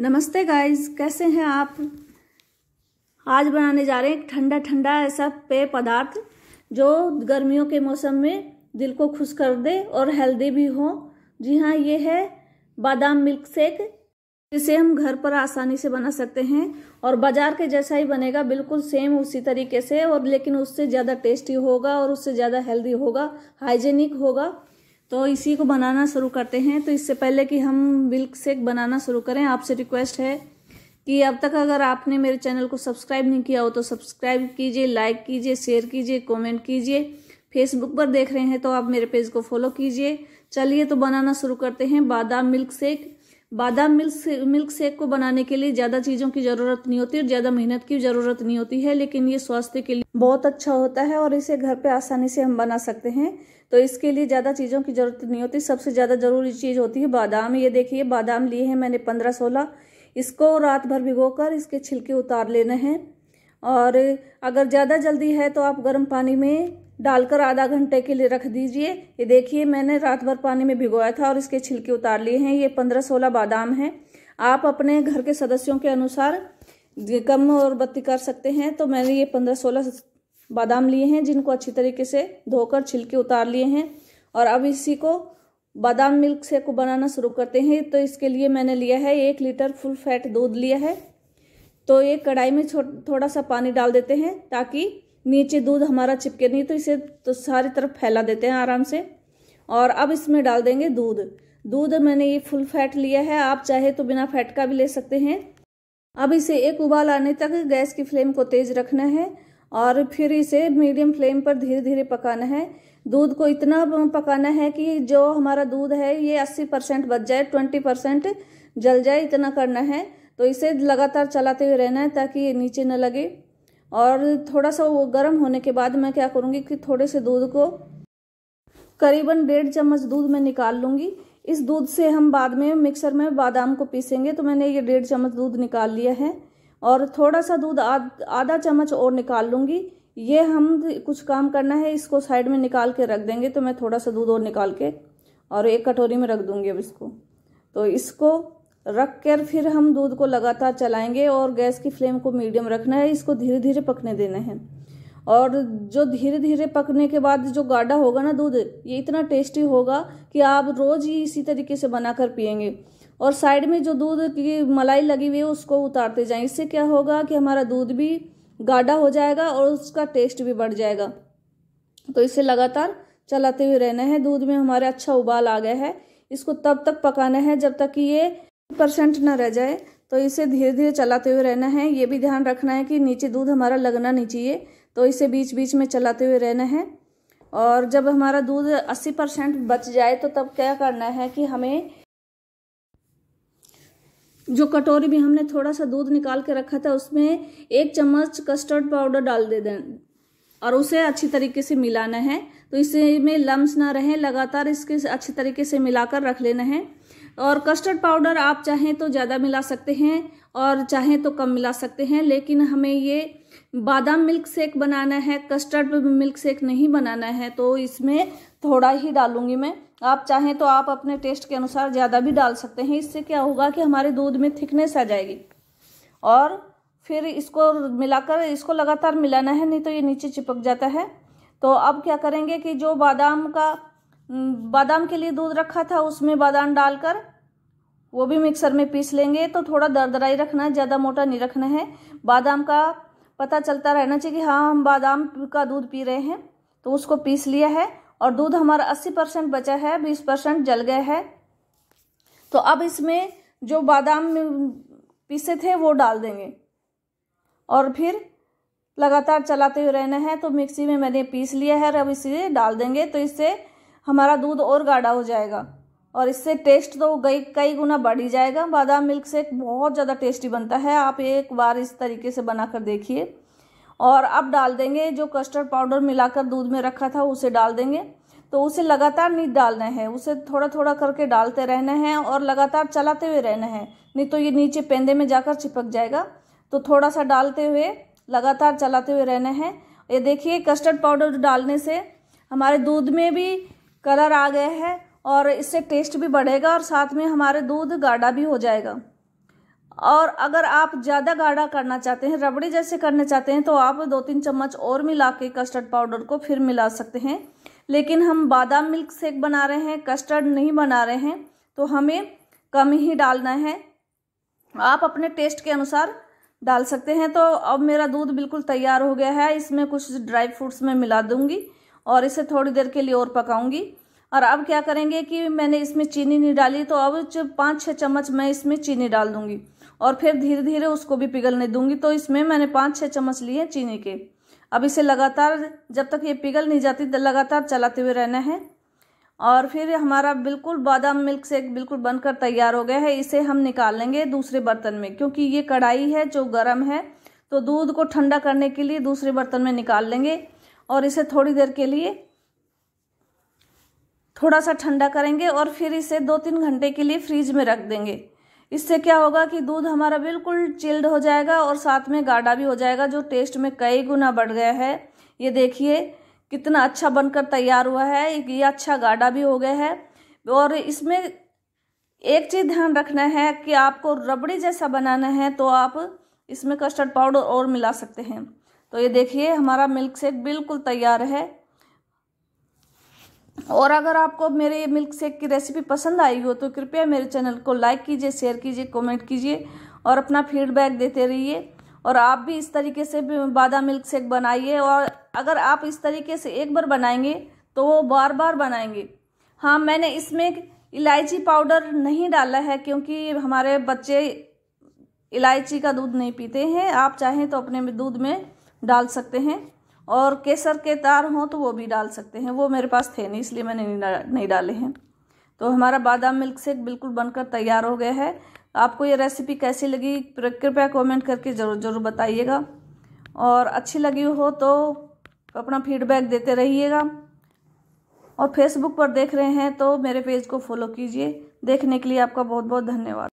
नमस्ते गाइस कैसे हैं आप आज बनाने जा रहे हैं ठंडा ठंडा ऐसा पेय पदार्थ जो गर्मियों के मौसम में दिल को खुश कर दे और हेल्दी भी हो जी हाँ ये है बादाम मिल्क शेक जिसे हम घर पर आसानी से बना सकते हैं और बाजार के जैसा ही बनेगा बिल्कुल सेम उसी तरीके से और लेकिन उससे ज़्यादा टेस्टी होगा और उससे ज़्यादा हेल्दी होगा हाइजेनिक होगा तो इसी को बनाना शुरू करते हैं तो इससे पहले कि हम मिल्क शेक बनाना शुरू करें आपसे रिक्वेस्ट है कि अब तक अगर आपने मेरे चैनल को सब्सक्राइब नहीं किया हो तो सब्सक्राइब कीजिए लाइक कीजिए शेयर कीजिए कमेंट कीजिए फेसबुक पर देख रहे हैं तो आप मेरे पेज को फॉलो कीजिए चलिए तो बनाना शुरू करते हैं बादाम मिल्क शेक बादाम मिल्क मिल्क शेक को बनाने के लिए ज़्यादा चीज़ों की ज़रूरत नहीं होती और ज़्यादा मेहनत की ज़रूरत नहीं होती है लेकिन ये स्वास्थ्य के लिए बहुत अच्छा होता है और इसे घर पे आसानी से हम बना सकते हैं तो इसके लिए ज़्यादा चीज़ों की ज़रूरत नहीं होती सबसे ज़्यादा ज़रूरी चीज़ होती है बादाम ये देखिए बादाम लिए हैं मैंने पंद्रह सोलह इसको रात भर भिगो इसके छिलके उतार लेने हैं और अगर ज़्यादा जल्दी है तो आप गर्म पानी में डालकर आधा घंटे के लिए रख दीजिए ये देखिए मैंने रात भर पानी में भिगोया था और इसके छिलके उतार लिए हैं ये पंद्रह सोलह बादाम हैं आप अपने घर के सदस्यों के अनुसार कम और बत्ती कर सकते हैं तो मैंने ये पंद्रह सोलह बादाम लिए हैं जिनको अच्छी तरीके से धोकर छिलके उतार लिए हैं और अब इसी को बादाम मिल्क से को बनाना शुरू करते हैं तो इसके लिए मैंने लिया है एक लीटर फुल फैट दूध लिया है तो ये कढ़ाई में थोड़ा सा पानी डाल देते हैं ताकि नीचे दूध हमारा चिपके नहीं तो इसे तो सारी तरफ फैला देते हैं आराम से और अब इसमें डाल देंगे दूध दूध मैंने ये फुल फैट लिया है आप चाहे तो बिना फैट का भी ले सकते हैं अब इसे एक उबाल आने तक गैस की फ्लेम को तेज़ रखना है और फिर इसे मीडियम फ्लेम पर धीरे धीरे पकाना है दूध को इतना पकाना है कि जो हमारा दूध है ये अस्सी परसेंट बच जाए ट्वेंटी परसेंट जल जाए इतना करना है तो इसे लगातार चलाते हुए रहना है ताकि ये नीचे न लगे और थोड़ा सा वो गर्म होने के बाद मैं क्या करूँगी कि थोड़े से दूध को करीबन डेढ़ चम्मच दूध में निकाल लूँगी इस दूध से हम बाद में मिक्सर में बादाम को पीसेंगे तो मैंने ये डेढ़ चम्मच दूध निकाल लिया है और थोड़ा सा दूध आधा चम्मच और निकाल लूँगी ये हम कुछ काम करना है इसको साइड में निकाल के रख देंगे तो मैं थोड़ा सा दूध और निकाल के और एक कटोरी में रख दूँगी अब इसको तो इसको रख कर फिर हम दूध को लगातार चलाएंगे और गैस की फ्लेम को मीडियम रखना है इसको धीरे धीरे पकने देना है और जो धीरे धीरे पकने के बाद जो गाढ़ा होगा ना दूध ये इतना टेस्टी होगा कि आप रोज़ ही इसी तरीके से बनाकर पियेंगे और साइड में जो दूध की मलाई लगी हुई है उसको उतारते जाएं इससे क्या होगा कि हमारा दूध भी गाढ़ा हो जाएगा और उसका टेस्ट भी बढ़ जाएगा तो इसे लगातार चलाते हुए रहना है दूध में हमारा अच्छा उबाल आ गया है इसको तब तक पकाना है जब तक कि ये परसेंट ना रह जाए तो इसे धीरे धीरे चलाते हुए रहना है ये भी ध्यान रखना है कि नीचे दूध हमारा लगना नहीं चाहिए तो इसे बीच बीच में चलाते हुए रहना है और जब हमारा दूध 80 परसेंट बच जाए तो तब क्या करना है कि हमें जो कटोरी में हमने थोड़ा सा दूध निकाल के रखा था उसमें एक चम्मच कस्टर्ड पाउडर डाल दे दें और उसे अच्छी तरीके से मिलाना है तो इसमें लम्स ना रहें लगातार इसके अच्छी तरीके से मिलाकर रख लेना है और कस्टर्ड पाउडर आप चाहें तो ज़्यादा मिला सकते हैं और चाहें तो कम मिला सकते हैं लेकिन हमें ये बादाम मिल्क शेक बनाना है कस्टर्ड मिल्क शेक नहीं बनाना है तो इसमें थोड़ा ही डालूंगी मैं आप चाहें तो आप अपने टेस्ट के अनुसार ज़्यादा भी डाल सकते हैं इससे क्या होगा कि हमारे दूध में थिकनेस आ जाएगी और फिर इसको मिलाकर इसको लगातार मिलाना है नहीं तो ये नीचे चिपक जाता है तो अब क्या करेंगे कि जो बादाम का हम्म, बादाम के लिए दूध रखा था उसमें बादाम डालकर वो भी मिक्सर में पीस लेंगे तो थोड़ा दरदराई रखना है ज़्यादा मोटा नहीं रखना है बादाम का पता चलता रहना चाहिए कि हाँ हम बादाम का दूध पी रहे हैं तो उसको पीस लिया है और दूध हमारा अस्सी परसेंट बचा है बीस परसेंट जल गया है तो अब इसमें जो बादाम पीसे थे वो डाल देंगे और फिर लगातार चलाते हुए रहना है तो मिक्सी में मैंने पीस लिया है और अब इसे डाल देंगे तो इससे हमारा दूध और गाढ़ा हो जाएगा और इससे टेस्ट तो गई कई गुना बढ़ ही जाएगा बादाम मिल्क से बहुत ज़्यादा टेस्टी बनता है आप एक बार इस तरीके से बना कर देखिए और अब डाल देंगे जो कस्टर्ड पाउडर मिलाकर दूध में रखा था उसे डाल देंगे तो उसे लगातार नहीं डालना है उसे थोड़ा थोड़ा करके डालते रहना है और लगातार चलाते हुए रहना है नहीं तो ये नीचे पेंदे में जाकर चिपक जाएगा तो थोड़ा सा डालते हुए लगातार चलाते हुए रहना है ये देखिए कस्टर्ड पाउडर डालने से हमारे दूध में भी कलर आ गया है और इससे टेस्ट भी बढ़ेगा और साथ में हमारे दूध गाढ़ा भी हो जाएगा और अगर आप ज़्यादा गाढ़ा करना चाहते हैं रबड़ी जैसे करना चाहते हैं तो आप दो तीन चम्मच और मिला के कस्टर्ड पाउडर को फिर मिला सकते हैं लेकिन हम बादाम मिल्क शेक बना रहे हैं कस्टर्ड नहीं बना रहे हैं तो हमें कम ही डालना है आप अपने टेस्ट के अनुसार डाल सकते हैं तो अब मेरा दूध बिल्कुल तैयार हो गया है इसमें कुछ ड्राई फ्रूट्स में मिला दूँगी और इसे थोड़ी देर के लिए और पकाऊंगी और अब क्या करेंगे कि मैंने इसमें चीनी नहीं डाली तो अब पाँच छः चम्मच मैं इसमें चीनी डाल दूंगी और फिर धीरे धीरे उसको भी पिघलने दूंगी तो इसमें मैंने पाँच छः चम्मच लिए चीनी के अब इसे लगातार जब तक ये पिघल नहीं जाती तो लगातार चलाते हुए रहना है और फिर हमारा बिल्कुल बादाम मिल्क से बिल्कुल बनकर तैयार हो गया है इसे हम निकाल लेंगे दूसरे बर्तन में क्योंकि ये कढ़ाई है जो गर्म है तो दूध को ठंडा करने के लिए दूसरे बर्तन में निकाल लेंगे और इसे थोड़ी देर के लिए थोड़ा सा ठंडा करेंगे और फिर इसे दो तीन घंटे के लिए फ्रीज में रख देंगे इससे क्या होगा कि दूध हमारा बिल्कुल चिल्ड हो जाएगा और साथ में गाढ़ा भी हो जाएगा जो टेस्ट में कई गुना बढ़ गया है ये देखिए कितना अच्छा बनकर तैयार हुआ है ये अच्छा गाढ़ा भी हो गया है और इसमें एक चीज़ ध्यान रखना है कि आपको रबड़ी जैसा बनाना है तो आप इसमें कस्टर्ड पाउडर और मिला सकते हैं तो ये देखिए हमारा मिल्क शेक बिल्कुल तैयार है और अगर आपको मेरे ये मिल्क शेक की रेसिपी पसंद आई हो तो कृपया मेरे चैनल को लाइक कीजिए शेयर कीजिए कमेंट कीजिए और अपना फीडबैक देते रहिए और आप भी इस तरीके से बादाम मिल्क शेक बनाइए और अगर आप इस तरीके से एक बार बनाएंगे तो वो बार बार बनाएंगे हाँ मैंने इसमें इलायची पाउडर नहीं डाला है क्योंकि हमारे बच्चे इलायची का दूध नहीं पीते हैं आप चाहें तो अपने दूध में डाल सकते हैं और केसर के तार हों तो वो भी डाल सकते हैं वो मेरे पास थे नहीं इसलिए मैंने नहीं डाले हैं तो हमारा बादाम मिल्क शेक बिल्कुल बनकर तैयार हो गया है आपको ये रेसिपी कैसी लगी कृपया कमेंट करके ज़रूर ज़रूर बताइएगा और अच्छी लगी हो तो अपना फीडबैक देते रहिएगा और फेसबुक पर देख रहे हैं तो मेरे पेज को फॉलो कीजिए देखने के लिए आपका बहुत बहुत धन्यवाद